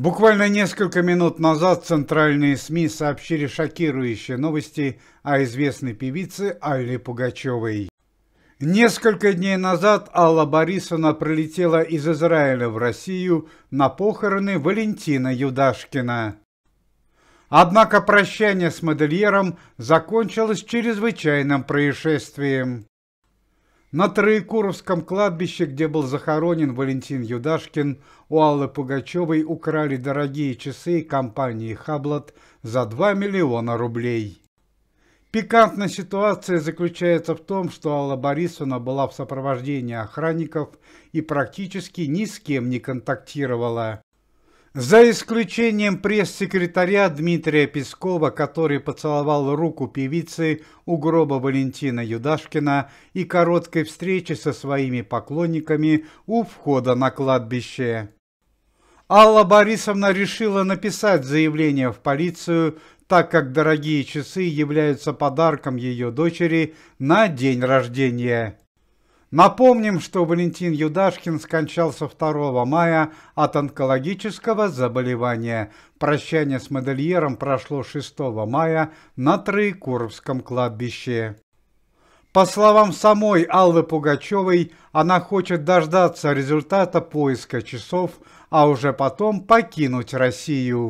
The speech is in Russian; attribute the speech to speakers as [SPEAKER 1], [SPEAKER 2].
[SPEAKER 1] Буквально несколько минут назад центральные СМИ сообщили шокирующие новости о известной певице Айле Пугачевой. Несколько дней назад Алла Борисовна прилетела из Израиля в Россию на похороны Валентина Юдашкина. Однако прощание с модельером закончилось чрезвычайным происшествием. На Троекуровском кладбище, где был захоронен Валентин Юдашкин, у Аллы Пугачевой украли дорогие часы компании «Хаблот» за 2 миллиона рублей. Пикантная ситуация заключается в том, что Алла Борисовна была в сопровождении охранников и практически ни с кем не контактировала. За исключением пресс-секретаря Дмитрия Пескова, который поцеловал руку певицы у гроба Валентина Юдашкина и короткой встречи со своими поклонниками у входа на кладбище. Алла Борисовна решила написать заявление в полицию, так как дорогие часы являются подарком ее дочери на день рождения. Напомним, что Валентин Юдашкин скончался 2 мая от онкологического заболевания. Прощание с модельером прошло 6 мая на Троекуровском кладбище. По словам самой Аллы Пугачевой, она хочет дождаться результата поиска часов, а уже потом покинуть Россию.